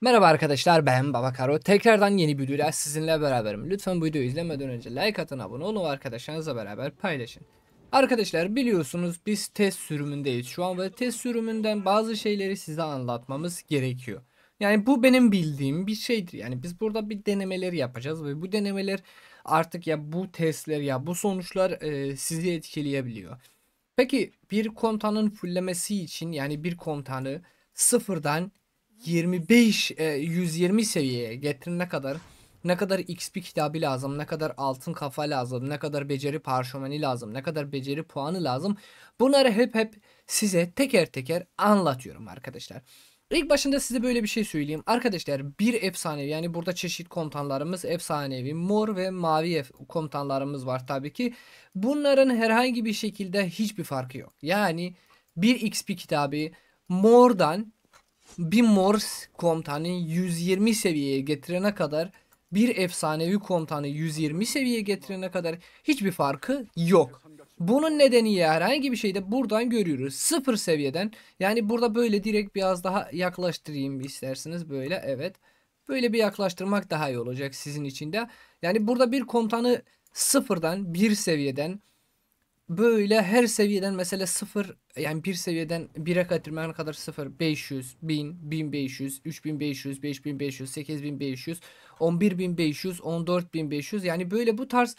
Merhaba arkadaşlar ben Baba Karo. Tekrardan yeni bir videoyla sizinle beraberim. Lütfen bu videoyu izlemeden önce like atın, abone olun ve arkadaşlarınızla beraber paylaşın. Arkadaşlar biliyorsunuz biz test sürümündeyiz şu an ve test sürümünden bazı şeyleri size anlatmamız gerekiyor. Yani bu benim bildiğim bir şeydir. Yani biz burada bir denemeler yapacağız ve bu denemeler artık ya bu testler ya bu sonuçlar e, sizi etkileyebiliyor. Peki bir komutanın fullemesi için yani bir komutanı sıfırdan 25 e, 120 seviyeye getirene kadar ne kadar XP kitabı lazım, ne kadar altın kafa lazım, ne kadar beceri parşömeni lazım, ne kadar beceri puanı lazım. Bunları hep hep size teker teker anlatıyorum arkadaşlar. İlk başında size böyle bir şey söyleyeyim. Arkadaşlar bir efsanevi yani burada çeşit komutanlarımız efsanevi mor ve mavi komutanlarımız var tabii ki. Bunların herhangi bir şekilde hiçbir farkı yok. Yani bir XP kitabı mordan bir Morse komutanı 120 seviyeye getirene kadar bir efsanevi komutanı 120 seviyeye getirene kadar hiçbir farkı yok. Bunun nedeni ya herhangi bir şeyde buradan görüyoruz. Sıfır seviyeden yani burada böyle direkt biraz daha yaklaştırayım isterseniz böyle evet. Böyle bir yaklaştırmak daha iyi olacak sizin için de. Yani burada bir komutanı sıfırdan bir seviyeden böyle her seviyeden mesela sıfır yani bir seviyeden bire kadar kadar sıfır 500, 1000, 1500, 3500, 5500, 8500, 11500, 14500 yani böyle bu tarz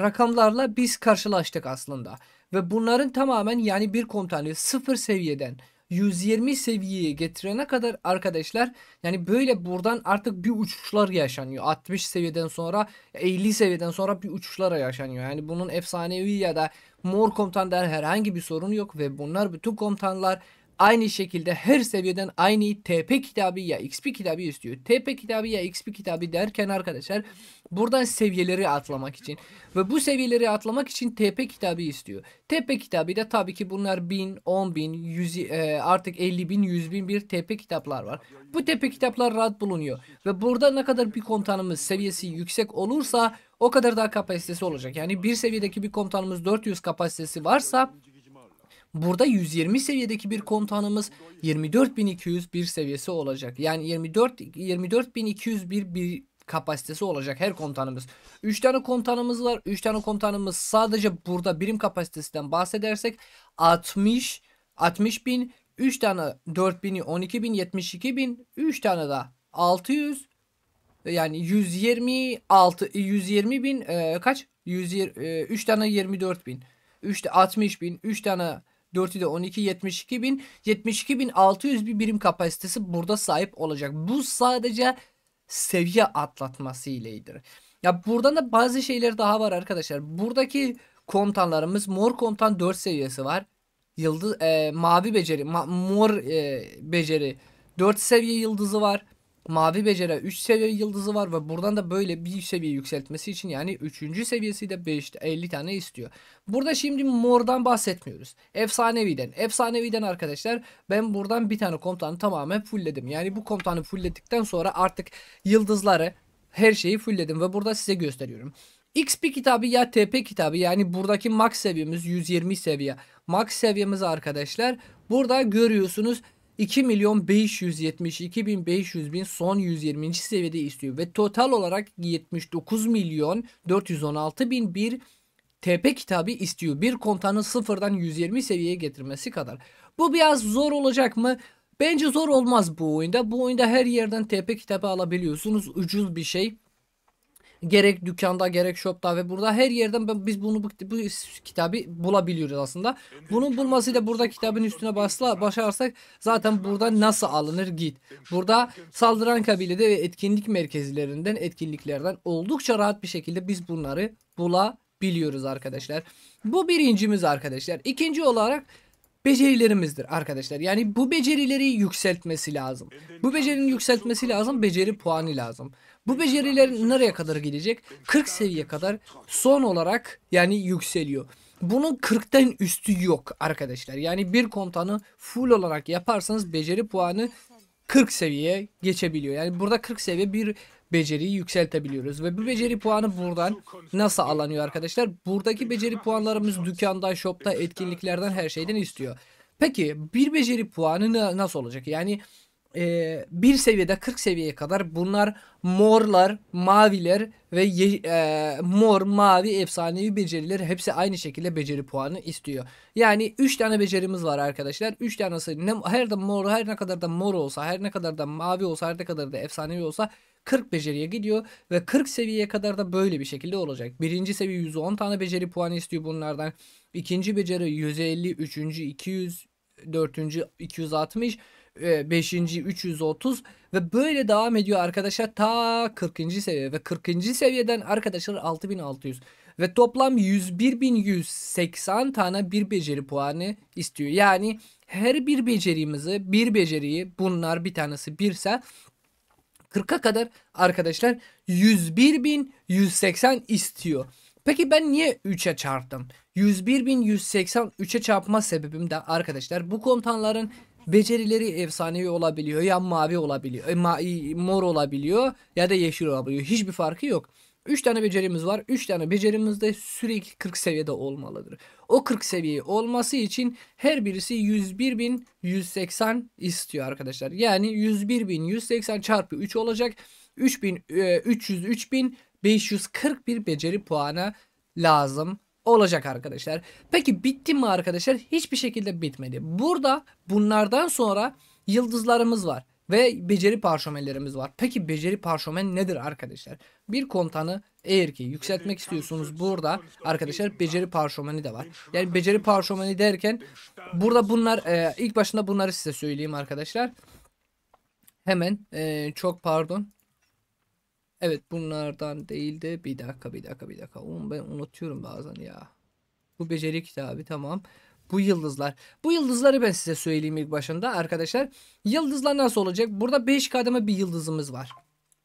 rakamlarla biz karşılaştık aslında. Ve bunların tamamen yani bir komutanı sıfır seviyeden 120 seviyeye getirene kadar arkadaşlar yani böyle buradan artık bir uçuşlar yaşanıyor. 60 seviyeden sonra 50 seviyeden sonra bir uçuşlara yaşanıyor. Yani bunun efsanevi ya da mor komutan der herhangi bir sorun yok ve bunlar bütün komutanlar Aynı şekilde her seviyeden aynı TP kitabı ya XP kitabı istiyor. TP kitabı ya XP kitabı derken arkadaşlar buradan seviyeleri atlamak için ve bu seviyeleri atlamak için TP kitabı istiyor. TP kitabı da tabii ki bunlar 1000, 10000, 100, e, artık 50 bin, 100 bin bir TP kitaplar var. Bu TP kitaplar rahat bulunuyor ve burada ne kadar bir komutanımız seviyesi yüksek olursa o kadar daha kapasitesi olacak. Yani bir seviyedeki bir komutanımız 400 kapasitesi varsa Burada 120 seviyedeki bir komutanımız 24201 seviyesi olacak. Yani 24 24201 bir kapasitesi olacak her komutanımız. 3 tane komutanımız var. 3 tane komutanımız sadece burada birim kapasitesinden bahsedersek 60 60 bin 3 tane 4000'i 12 bin 72 bin 3 tane de 600 yani 126 120 bin e, kaç? 120, e, 3 tane 24 bin. 3 60 bin 3 tane 4'ü de 12 72 bin 72 bin 600 bir birim kapasitesi burada sahip olacak. Bu sadece seviye atlatması ileydir. Ya buradan da bazı şeyler daha var arkadaşlar. Buradaki komutanlarımız mor komutan 4 seviyesi var. Yıldız e, mavi beceri ma, mor e, beceri 4 seviye yıldızı var. Mavi Becere 3 seviye yıldızı var ve buradan da böyle bir seviye yükseltmesi için yani 3. seviyesi de 5'te 50 tane istiyor. Burada şimdi mordan bahsetmiyoruz. Efsaneviden. Efsaneviden arkadaşlar ben buradan bir tane komutanı tamamen fullledim. Yani bu komutanı fullledikten sonra artık yıldızları her şeyi fullledim ve burada size gösteriyorum. XP kitabı ya TP kitabı yani buradaki max seviyemiz 120 seviye. Max seviyemiz arkadaşlar burada görüyorsunuz 2 milyon 572 bin 500 bin son 120. seviyede istiyor ve total olarak 79 milyon 416 bin bir TP kitabı istiyor. Bir komutanın sıfırdan 120 seviyeye getirmesi kadar. Bu biraz zor olacak mı? Bence zor olmaz bu oyunda. Bu oyunda her yerden TP kitabı alabiliyorsunuz. Ucuz bir şey. Gerek dükkanda gerek shopta ve burada her yerden ben, biz bunu bu, bu kitabı bulabiliyoruz aslında. Bunun bulmasıyla burada kitabın üstüne basla, başarsak zaten burada nasıl alınır git. Burada saldıran kabilede ve etkinlik merkezlerinden etkinliklerden oldukça rahat bir şekilde biz bunları bulabiliyoruz arkadaşlar. Bu birincimiz arkadaşlar. İkinci olarak becerilerimizdir arkadaşlar. Yani bu becerileri yükseltmesi lazım. Bu becerinin yükseltmesi lazım, beceri puanı lazım. Bu beceriler nereye kadar gelecek? 40 seviye kadar son olarak yani yükseliyor. Bunun 40'ten üstü yok arkadaşlar. Yani bir komutanı full olarak yaparsanız beceri puanı 40 seviyeye geçebiliyor. Yani burada 40 seviye bir beceriyi yükseltebiliyoruz. Ve bu beceri puanı buradan nasıl alınıyor arkadaşlar? Buradaki beceri puanlarımız dükkanda, shopta, etkinliklerden her şeyden istiyor. Peki bir beceri puanı nasıl olacak? Yani e, bir seviyede 40 seviyeye kadar bunlar morlar, maviler ve e, mor, mavi efsanevi beceriler hepsi aynı şekilde beceri puanı istiyor. Yani 3 tane becerimiz var arkadaşlar. 3 tanesi ne, her de mor, her ne kadar da mor olsa, her ne kadar da mavi olsa, her ne kadar da efsanevi olsa 40 beceriye gidiyor ve 40 seviyeye kadar da böyle bir şekilde olacak. Birinci seviye 110 tane beceri puanı istiyor bunlardan. İkinci beceri 150, üçüncü 200, dördüncü 260, 5. Ee, 330 ve böyle devam ediyor arkadaşlar ta 40. seviye ve 40. seviyeden arkadaşlar 6600 ve toplam 101.180 tane bir beceri puanı istiyor. Yani her bir becerimizi bir beceriyi bunlar bir tanesi birse 40'a kadar arkadaşlar 101.180 istiyor. Peki ben niye 3'e çarptım? 101.180 3'e çarpma sebebim de arkadaşlar bu komutanların becerileri efsanevi olabiliyor. Ya mavi olabiliyor, e, ma mor olabiliyor ya da yeşil olabiliyor. Hiçbir farkı yok. 3 tane becerimiz var. 3 tane becerimiz de sürekli 40 seviyede olmalıdır. O 40 seviye olması için her birisi 101.180 istiyor arkadaşlar. Yani 101.180 çarpı 3 olacak. 3300 3540 e, bir beceri puanı lazım olacak arkadaşlar. Peki bitti mi arkadaşlar? Hiçbir şekilde bitmedi. Burada bunlardan sonra yıldızlarımız var ve beceri parşömenlerimiz var. Peki beceri parşömen nedir arkadaşlar? Bir kontanı eğer ki yükseltmek istiyorsunuz burada arkadaşlar beceri parşömeni de var. Yani beceri parşömeni derken burada bunlar e, ilk başında bunları size söyleyeyim arkadaşlar. Hemen e, çok pardon Evet bunlardan değildi bir dakika bir dakika bir dakika. Onu ben unutuyorum bazen ya. Bu beceri kitabı tamam. Bu yıldızlar. Bu yıldızları ben size söyleyeyim ilk başında arkadaşlar. Yıldızlar nasıl olacak? Burada 5 kademe bir yıldızımız var.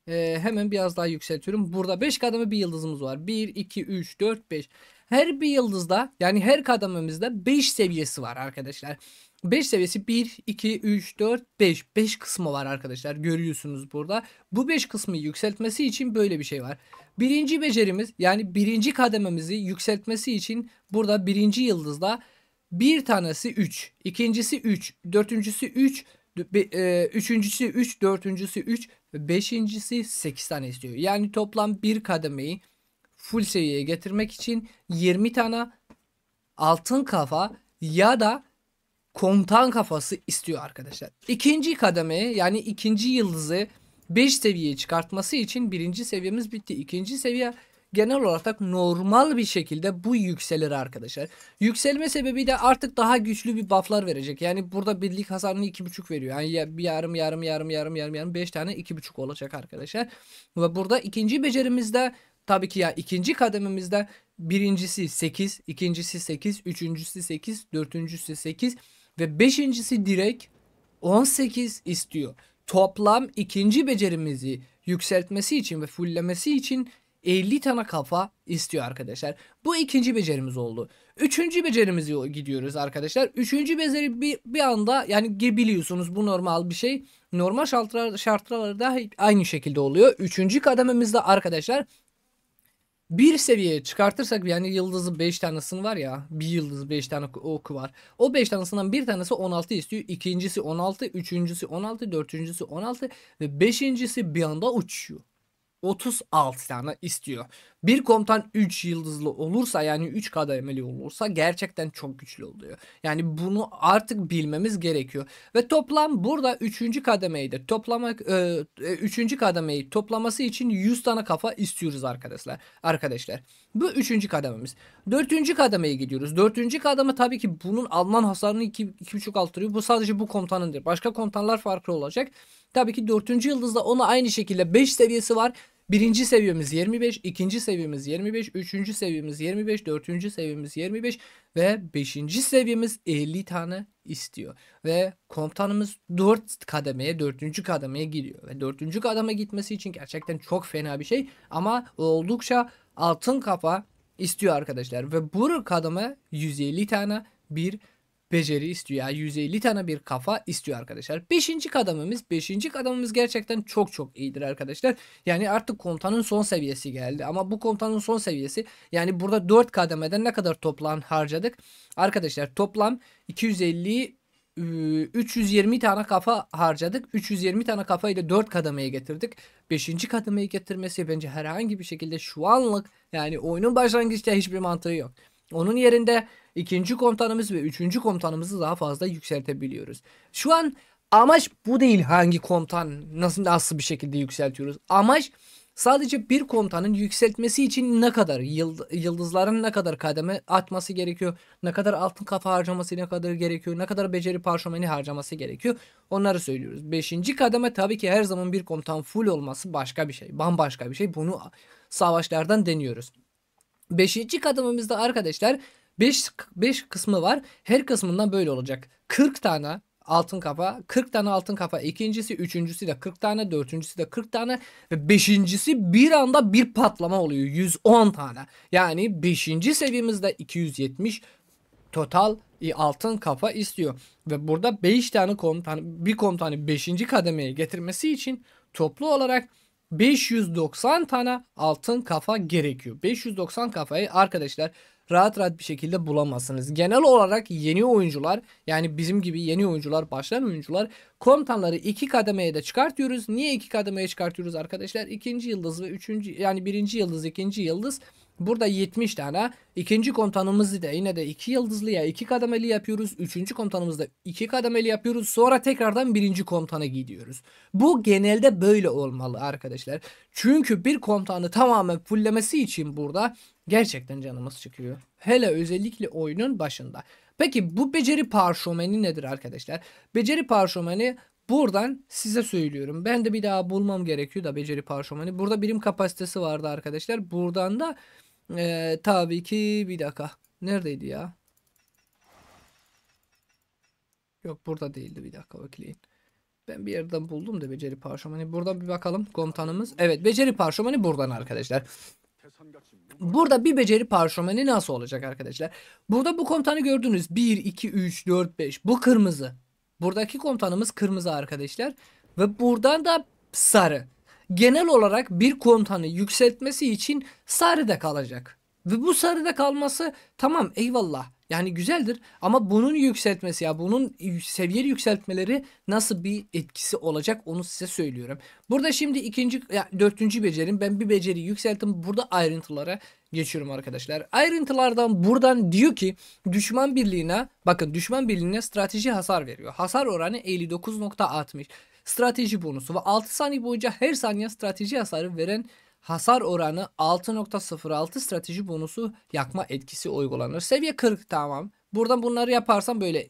Ee, hemen biraz daha yükseltiyorum. Burada 5 kademe bir yıldızımız var. 1, 2, 3, 4, 5. Her bir yıldızda yani her kadememizde 5 seviyesi var arkadaşlar. 5 seviyesi 1, 2, 3, 4, 5. 5 kısmı var arkadaşlar görüyorsunuz burada. Bu 5 kısmı yükseltmesi için böyle bir şey var. Birinci becerimiz yani birinci kadememizi yükseltmesi için burada birinci yıldızda bir tanesi 3, ikincisi 3, dördüncüsü 3, e, üçüncüsü 3, dördüncüsü 3, beşincisi 8 tane istiyor. Yani toplam bir kademeyi full seviyeye getirmek için 20 tane altın kafa ya da komutan kafası istiyor arkadaşlar. İkinci kademeye yani ikinci yıldızı 5 seviyeye çıkartması için birinci seviyemiz bitti. İkinci seviye genel olarak normal bir şekilde bu yükselir arkadaşlar. Yükselme sebebi de artık daha güçlü bir bufflar verecek. Yani burada birlik hasarını 2.5 veriyor. Yani bir yarım yarım yarım yarım yarım yarım 5 tane 2.5 olacak arkadaşlar. Ve burada ikinci becerimizde Tabii ki ya ikinci kadememizde birincisi 8, ikincisi 8, üçüncüsü 8, dördüncüsü 8 ve beşincisi direkt 18 istiyor. Toplam ikinci becerimizi yükseltmesi için ve fulllemesi için 50 tane kafa istiyor arkadaşlar. Bu ikinci becerimiz oldu. Üçüncü becerimizi gidiyoruz arkadaşlar. Üçüncü beceri bir, bir anda yani biliyorsunuz bu normal bir şey. Normal şartlar, şartlarda aynı şekilde oluyor. Üçüncü kadememizde arkadaşlar bir seviyeye çıkartırsak yani yıldızı 5 tanesini var ya bir yıldız 5 tane oku var. O 5 tanesinden bir tanesi 16 istiyor. ikincisi 16, üçüncüsü 16, dördüncüsü 16 ve beşincisi bir anda uçuyor. 36 tane istiyor. Bir komutan 3 yıldızlı olursa yani 3 kademeli olursa gerçekten çok güçlü oluyor. Yani bunu artık bilmemiz gerekiyor. Ve toplam burada 3. kademeyi de toplamak 3. E, e, kademeyi toplaması için 100 tane kafa istiyoruz arkadaşlar. Arkadaşlar. Bu 3. kadememiz. 4. kademeye gidiyoruz. 4. kademe tabii ki bunun Alman hasarını 2.5 altırıyor. Bu sadece bu komutanındır. Başka komutanlar farklı olacak. Tabii ki 4. yıldızda ona aynı şekilde 5 seviyesi var. Birinci seviyemiz 25, ikinci seviyemiz 25, üçüncü seviyemiz 25, dördüncü seviyemiz 25 ve beşinci seviyemiz 50 tane istiyor. Ve komutanımız 4 kademeye, dördüncü kademeye gidiyor. Ve dördüncü kademe gitmesi için gerçekten çok fena bir şey ama oldukça altın kafa istiyor arkadaşlar. Ve bu kademe 150 tane bir beceri istiyor. Yani 150 tane bir kafa istiyor arkadaşlar. Beşinci kadememiz. Beşinci kadememiz gerçekten çok çok iyidir arkadaşlar. Yani artık komutanın son seviyesi geldi. Ama bu komutanın son seviyesi yani burada 4 kademeden ne kadar toplam harcadık? Arkadaşlar toplam 250 320 ıı, tane kafa harcadık. 320 tane kafayı da 4 kademeye getirdik. 5. kademeyi getirmesi bence herhangi bir şekilde şu anlık yani oyunun başlangıçta hiçbir mantığı yok. Onun yerinde ikinci komutanımız ve üçüncü komutanımızı daha fazla yükseltebiliyoruz. Şu an amaç bu değil hangi komutan nasıl nasıl bir şekilde yükseltiyoruz. Amaç sadece bir komutanın yükseltmesi için ne kadar yıldızların ne kadar kademe atması gerekiyor, ne kadar altın kafa harcaması ne kadar gerekiyor, ne kadar beceri parşömeni harcaması gerekiyor onları söylüyoruz. Beşinci kademe tabii ki her zaman bir komutan full olması başka bir şey, bambaşka bir şey. Bunu savaşlardan deniyoruz. Beşinci kadememizde arkadaşlar 5 5 kısmı var. Her kısmından böyle olacak. 40 tane altın kafa, 40 tane altın kafa, ikincisi, üçüncüsü de 40 tane, dördüncüsü de 40 tane ve beşincisi bir anda bir patlama oluyor. 110 tane. Yani beşinci seviyemizde 270 total e, altın kafa istiyor. Ve burada 5 tane komutan, hani bir komutanı 5. kademeye getirmesi için toplu olarak 590 tane altın kafa gerekiyor. 590 kafayı arkadaşlar rahat rahat bir şekilde bulamazsınız. Genel olarak yeni oyuncular yani bizim gibi yeni oyuncular başlayan oyuncular komutanları iki kademeye de çıkartıyoruz. Niye iki kademeye çıkartıyoruz arkadaşlar? İkinci yıldız ve üçüncü yani birinci yıldız ikinci yıldız Burada 70 tane. İkinci komutanımızı da yine de 2 yıldızlıya 2 kademeli yapıyoruz. Üçüncü komutanımızda 2 kademeli yapıyoruz. Sonra tekrardan birinci komutana gidiyoruz. Bu genelde böyle olmalı arkadaşlar. Çünkü bir komutanı tamamen fulllemesi için burada gerçekten canımız çıkıyor. Hele özellikle oyunun başında. Peki bu beceri parşömeni nedir arkadaşlar? Beceri parşömeni Buradan size söylüyorum. Ben de bir daha bulmam gerekiyor da beceri parşömeni. Burada birim kapasitesi vardı arkadaşlar. Buradan da ee, tabii ki bir dakika. Neredeydi ya? Yok burada değildi bir dakika bekleyin. Ben bir yerden buldum da beceri parşömeni. Buradan bir bakalım komutanımız. Evet beceri parşömeni buradan arkadaşlar. Burada bir beceri parşömeni nasıl olacak arkadaşlar? Burada bu komutanı gördünüz. 1, 2, 3, 4, 5. Bu kırmızı. Buradaki komutanımız kırmızı arkadaşlar. Ve buradan da sarı genel olarak bir komutanı yükseltmesi için sarıda kalacak. Ve bu sarıda kalması tamam eyvallah yani güzeldir ama bunun yükseltmesi ya bunun seviye yükseltmeleri nasıl bir etkisi olacak onu size söylüyorum. Burada şimdi ikinci ya dörtüncü becerim ben bir beceri yükselttim burada ayrıntılara geçiyorum arkadaşlar. Ayrıntılardan buradan diyor ki düşman birliğine bakın düşman birliğine strateji hasar veriyor. Hasar oranı 59.60 strateji bonusu ve 6 saniye boyunca her saniye strateji hasarı veren hasar oranı 6.06 strateji bonusu yakma etkisi uygulanır. Seviye 40 tamam. Buradan bunları yaparsam böyle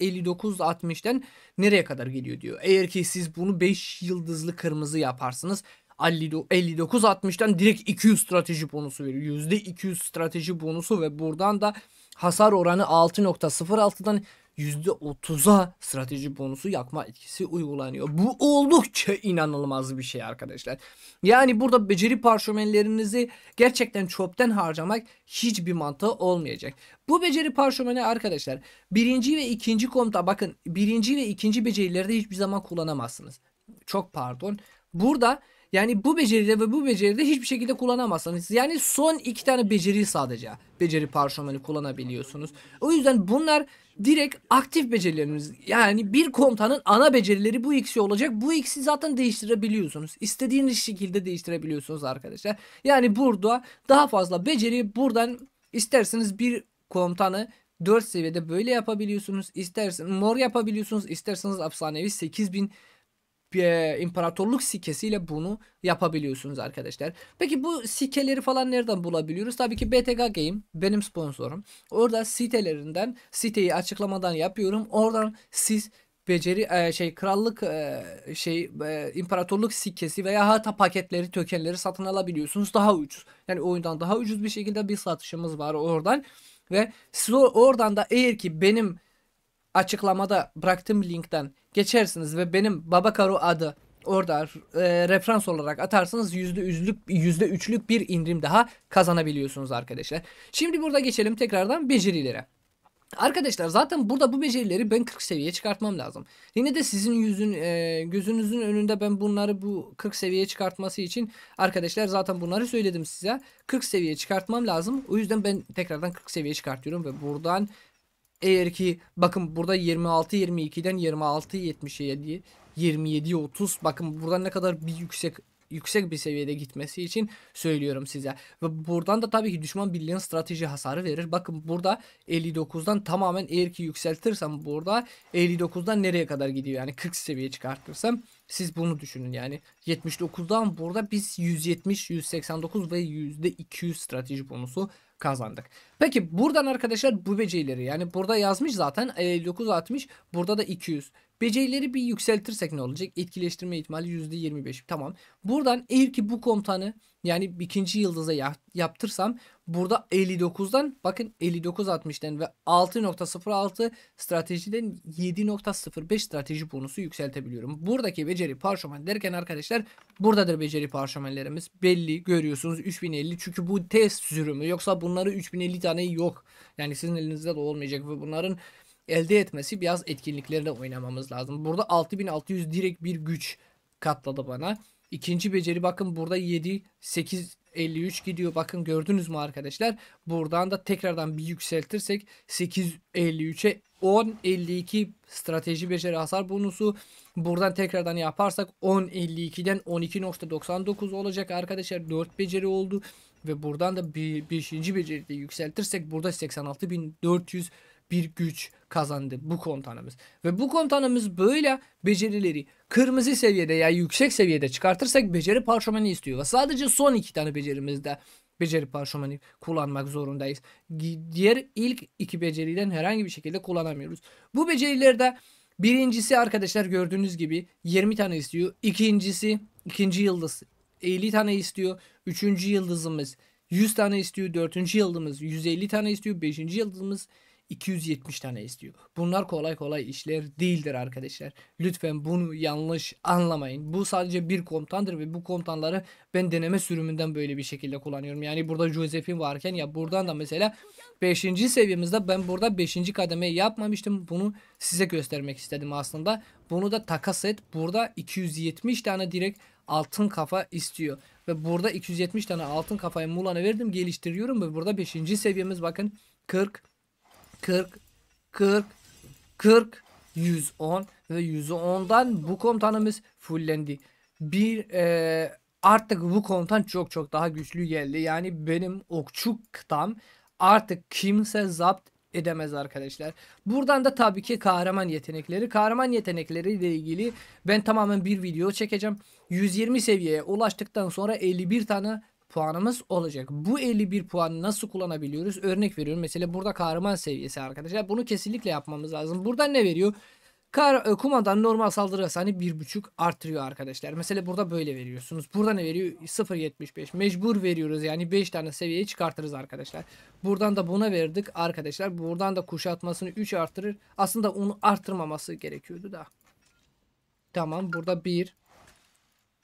59-60'den nereye kadar geliyor diyor. Eğer ki siz bunu 5 yıldızlı kırmızı yaparsınız 59-60'dan direkt 200 strateji bonusu veriyor. %200 strateji bonusu ve buradan da hasar oranı 6.06'dan %30'a strateji bonusu yakma etkisi uygulanıyor. Bu oldukça inanılmaz bir şey arkadaşlar. Yani burada beceri parşömenlerinizi gerçekten çöpten harcamak hiçbir mantığı olmayacak. Bu beceri parşömeni arkadaşlar birinci ve ikinci komuta bakın birinci ve ikinci becerilerde hiçbir zaman kullanamazsınız. Çok pardon. Burada yani bu beceride ve bu beceride hiçbir şekilde kullanamazsınız. Yani son iki tane beceriyi sadece beceri parşömeni kullanabiliyorsunuz. O yüzden bunlar direkt aktif becerilerimiz. Yani bir komutanın ana becerileri bu ikisi olacak. Bu ikisi zaten değiştirebiliyorsunuz. İstediğiniz şekilde değiştirebiliyorsunuz arkadaşlar. Yani burada daha fazla beceri buradan isterseniz bir komutanı 4 seviyede böyle yapabiliyorsunuz. İstersen mor yapabiliyorsunuz. İsterseniz efsanevi 8000 e, imparatorluk sikesiyle bunu yapabiliyorsunuz arkadaşlar. Peki bu sikeleri falan nereden bulabiliyoruz? Tabii ki Btg Game benim sponsorum. Orada sitelerinden siteyi açıklamadan yapıyorum. Oradan siz beceri e, şey krallık e, şey e, imparatorluk sikesi veya hata paketleri tokenleri satın alabiliyorsunuz daha ucuz. Yani oyundan daha ucuz bir şekilde bir satışımız var oradan ve siz oradan da eğer ki benim açıklamada bıraktığım linkten geçersiniz ve benim Babakaru adı orada e, referans olarak atarsanız yüzde yüzlük yüzde üçlük bir indirim daha kazanabiliyorsunuz arkadaşlar. Şimdi burada geçelim tekrardan becerilere. Arkadaşlar zaten burada bu becerileri ben 40 seviyeye çıkartmam lazım. Yine de sizin yüzün e, gözünüzün önünde ben bunları bu 40 seviyeye çıkartması için arkadaşlar zaten bunları söyledim size. 40 seviyeye çıkartmam lazım. O yüzden ben tekrardan 40 seviyeye çıkartıyorum ve buradan eğer ki bakın burada 26-22'den 26-77'ye 27'ye 30 bakın buradan ne kadar bir yüksek yüksek bir seviyede gitmesi için söylüyorum size. Ve buradan da tabii ki düşman birliğinin strateji hasarı verir. Bakın burada 59'dan tamamen eğer ki yükseltirsem burada 59'dan nereye kadar gidiyor? Yani 40 seviye çıkartırsam siz bunu düşünün yani. 79'dan burada biz 170, 189 ve %200 strateji bonusu kazandık. Peki buradan arkadaşlar bu becerileri yani burada yazmış zaten 59 60 burada da 200 Becerileri bir yükseltirsek ne olacak? Etkileştirme ihtimali %25. Tamam. Buradan eğer ki bu komutanı yani ikinci yıldıza yaptırsam burada 59'dan bakın 59 59.60'dan ve 6.06 stratejiden 7.05 strateji bonusu yükseltebiliyorum. Buradaki beceri parşömen derken arkadaşlar buradadır beceri parşömenlerimiz. Belli görüyorsunuz 3050 çünkü bu test sürümü yoksa bunları 3050 tane yok. Yani sizin elinizde de olmayacak ve bunların elde etmesi biraz etkinliklerle oynamamız lazım. Burada 6600 direkt bir güç katladı bana. İkinci beceri bakın burada 7 8 53 gidiyor. Bakın gördünüz mü arkadaşlar? Buradan da tekrardan bir yükseltirsek 853'e 10.52 strateji beceri hasar bonusu. Buradan tekrardan yaparsak 10.52'den 12.99 olacak arkadaşlar. 4 beceri oldu. Ve buradan da 5. beceri de yükseltirsek burada 86.400 bir güç kazandı bu komutanımız. Ve bu komutanımız böyle becerileri kırmızı seviyede ya yüksek seviyede çıkartırsak beceri parşömeni istiyor. Ve sadece son iki tane becerimizde beceri parşömeni kullanmak zorundayız. Diğer ilk iki beceriden herhangi bir şekilde kullanamıyoruz. Bu becerilerde birincisi arkadaşlar gördüğünüz gibi 20 tane istiyor. İkincisi ikinci yıldız 50 tane istiyor. Üçüncü yıldızımız 100 tane istiyor. Dördüncü yıldızımız 150 tane istiyor. Beşinci yıldızımız 270 tane istiyor. Bunlar kolay kolay işler değildir arkadaşlar. Lütfen bunu yanlış anlamayın. Bu sadece bir komutandır ve bu komutanları ben deneme sürümünden böyle bir şekilde kullanıyorum. Yani burada Joseph'in varken ya buradan da mesela 5. seviyemizde ben burada 5. kademeyi yapmamıştım. Bunu size göstermek istedim aslında. Bunu da takas et. Burada 270 tane direkt altın kafa istiyor. Ve burada 270 tane altın kafayı Mulan'a verdim geliştiriyorum ve burada 5. seviyemiz bakın 40 40, 40, 40, 110 ve 110'dan bu komutanımız fullendi. Bir e, artık bu komutan çok çok daha güçlü geldi. Yani benim okçu kıtam artık kimse zapt edemez arkadaşlar. Buradan da tabii ki kahraman yetenekleri. Kahraman yetenekleri ile ilgili ben tamamen bir video çekeceğim. 120 seviyeye ulaştıktan sonra 51 tane puanımız olacak. Bu 51 puanı nasıl kullanabiliyoruz? Örnek veriyorum. Mesela burada kahraman seviyesi arkadaşlar. Bunu kesinlikle yapmamız lazım. Burada ne veriyor? Kar, e, kumandan normal saldırı hasarını 1.5 artırıyor arkadaşlar. Mesela burada böyle veriyorsunuz. Burada ne veriyor? 0.75. Mecbur veriyoruz yani 5 tane seviyeye çıkartırız arkadaşlar. Buradan da buna verdik arkadaşlar. Buradan da kuşatmasını 3 artırır. Aslında onu artırmaması gerekiyordu da. Tamam burada 1,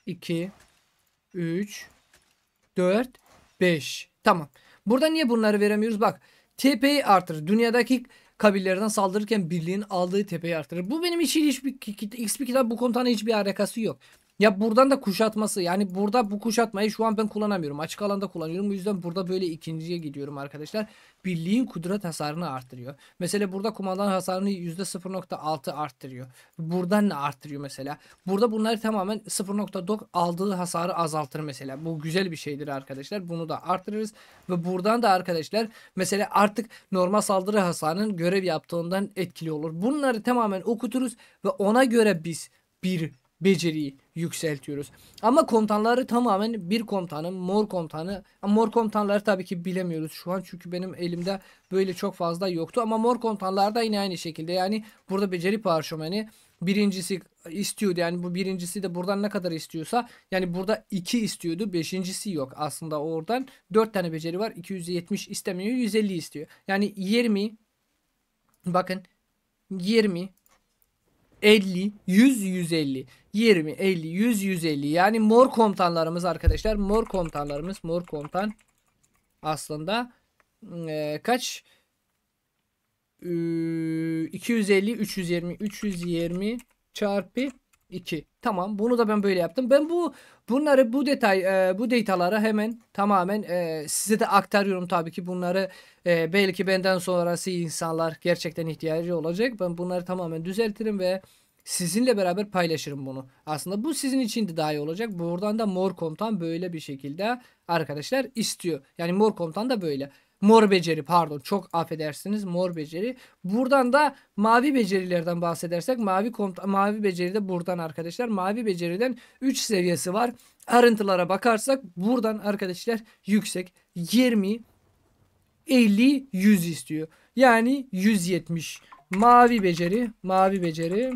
2, 3, 4, 5. Tamam. Burada niye bunları veremiyoruz? Bak tepeyi artırır. Dünyadaki kabilelerden saldırırken birliğin aldığı tepeyi artırır. Bu benim için hiçbir, hiçbir kitap bu komutanın hiçbir alakası yok. Ya buradan da kuşatması yani burada bu kuşatmayı şu an ben kullanamıyorum. Açık alanda kullanıyorum. Bu yüzden burada böyle ikinciye gidiyorum arkadaşlar. Birliğin kudret hasarını arttırıyor. Mesela burada kumandan hasarını %0.6 arttırıyor. Buradan ne arttırıyor mesela? Burada bunları tamamen 0.9 aldığı hasarı azaltır mesela. Bu güzel bir şeydir arkadaşlar. Bunu da arttırırız. Ve buradan da arkadaşlar mesela artık normal saldırı hasarının görev yaptığından etkili olur. Bunları tamamen okuturuz ve ona göre biz bir beceriyi yükseltiyoruz. Ama komutanları tamamen bir komutanın mor komutanı. Mor komutanları tabii ki bilemiyoruz şu an çünkü benim elimde böyle çok fazla yoktu. Ama mor komutanlar da yine aynı şekilde yani burada beceri parşömeni birincisi istiyordu. Yani bu birincisi de buradan ne kadar istiyorsa yani burada iki istiyordu. Beşincisi yok aslında oradan. dört tane beceri var. 270 istemiyor. 150 istiyor. Yani 20 bakın 20 50, 100, 150, 20, 50, 100, 150. Yani mor komutanlarımız arkadaşlar. Mor komutanlarımız, mor komutan aslında e, kaç? E, 250, 320, 320 çarpı 2. Tamam bunu da ben böyle yaptım. Ben bu bunları bu detay e, bu dataları hemen tamamen e, size de aktarıyorum tabii ki bunları e, belki benden sonrası insanlar gerçekten ihtiyacı olacak. Ben bunları tamamen düzeltirim ve sizinle beraber paylaşırım bunu. Aslında bu sizin için de daha iyi olacak. Buradan da mor komutan böyle bir şekilde arkadaşlar istiyor. Yani mor komutan da böyle. Mor beceri pardon çok affedersiniz mor beceri. Buradan da mavi becerilerden bahsedersek mavi mavi beceri de buradan arkadaşlar. Mavi beceriden 3 seviyesi var. Arıntılara bakarsak buradan arkadaşlar yüksek 20 50 100 istiyor. Yani 170 mavi beceri mavi beceri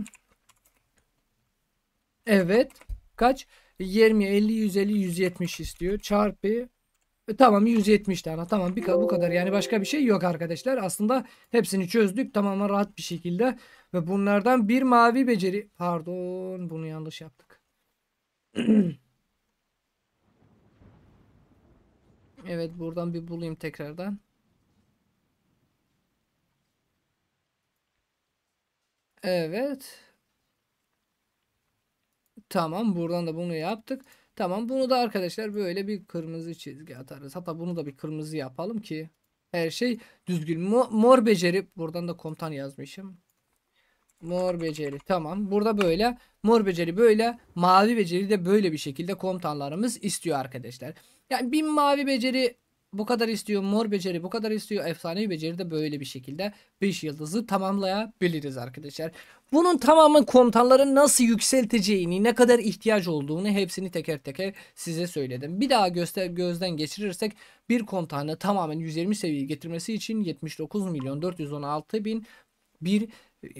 evet kaç 20 50 150 170 istiyor çarpı e, tamam 170 tane tamam bir, bu kadar yani başka bir şey yok arkadaşlar. Aslında hepsini çözdük tamamen rahat bir şekilde. Ve bunlardan bir mavi beceri pardon bunu yanlış yaptık. evet buradan bir bulayım tekrardan. Evet. Tamam buradan da bunu yaptık. Tamam bunu da arkadaşlar böyle bir kırmızı çizgi atarız. Hatta bunu da bir kırmızı yapalım ki her şey düzgün. Mor, beceri buradan da komutan yazmışım. Mor beceri tamam. Burada böyle mor beceri böyle mavi beceri de böyle bir şekilde komutanlarımız istiyor arkadaşlar. Yani bir mavi beceri bu kadar istiyor. Mor beceri bu kadar istiyor. Efsanevi beceri de böyle bir şekilde 5 yıldızı tamamlayabiliriz arkadaşlar. Bunun tamamı komutanları nasıl yükselteceğini, ne kadar ihtiyaç olduğunu hepsini teker teker size söyledim. Bir daha göster gözden geçirirsek bir komutanı tamamen 120 seviyeye getirmesi için 79 milyon 416 bin bir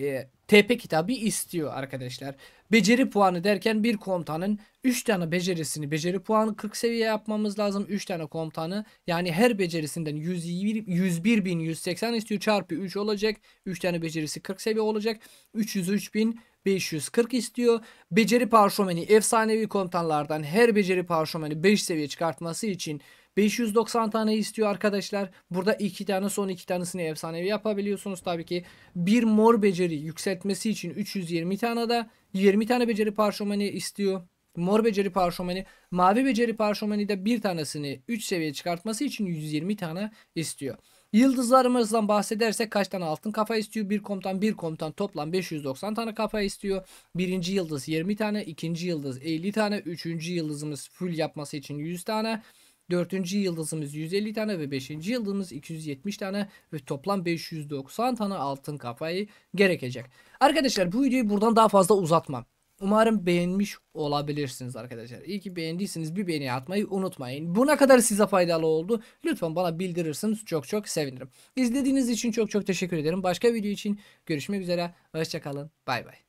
e, TP kitabı istiyor arkadaşlar. Beceri puanı derken bir komutanın 3 tane becerisini beceri puanı 40 seviye yapmamız lazım. 3 tane komutanı yani her becerisinden 101.180 istiyor çarpı 3 olacak. 3 tane becerisi 40 seviye olacak. 303.540 istiyor. Beceri parşömeni efsanevi komutanlardan her beceri parşömeni 5 seviye çıkartması için 590 tane istiyor arkadaşlar. Burada iki tane son iki tanesini efsanevi yapabiliyorsunuz tabii ki. Bir mor beceri yükseltmesi için 320 tane de 20 tane beceri parşömeni istiyor. Mor beceri parşömeni, mavi beceri parşömeni de bir tanesini 3 seviye çıkartması için 120 tane istiyor. Yıldızlarımızdan bahsedersek kaç tane altın kafa istiyor? Bir komutan bir komutan toplam 590 tane kafa istiyor. Birinci yıldız 20 tane, ikinci yıldız 50 tane, üçüncü yıldızımız full yapması için 100 tane. 4. yıldızımız 150 tane ve 5. yıldızımız 270 tane ve toplam 590 tane altın kafayı gerekecek. Arkadaşlar bu videoyu buradan daha fazla uzatmam. Umarım beğenmiş olabilirsiniz arkadaşlar. İyi ki beğendiyseniz bir beğeni atmayı unutmayın. Buna kadar size faydalı oldu. Lütfen bana bildirirsiniz. Çok çok sevinirim. İzlediğiniz için çok çok teşekkür ederim. Başka video için görüşmek üzere. Hoşçakalın. Bay bay.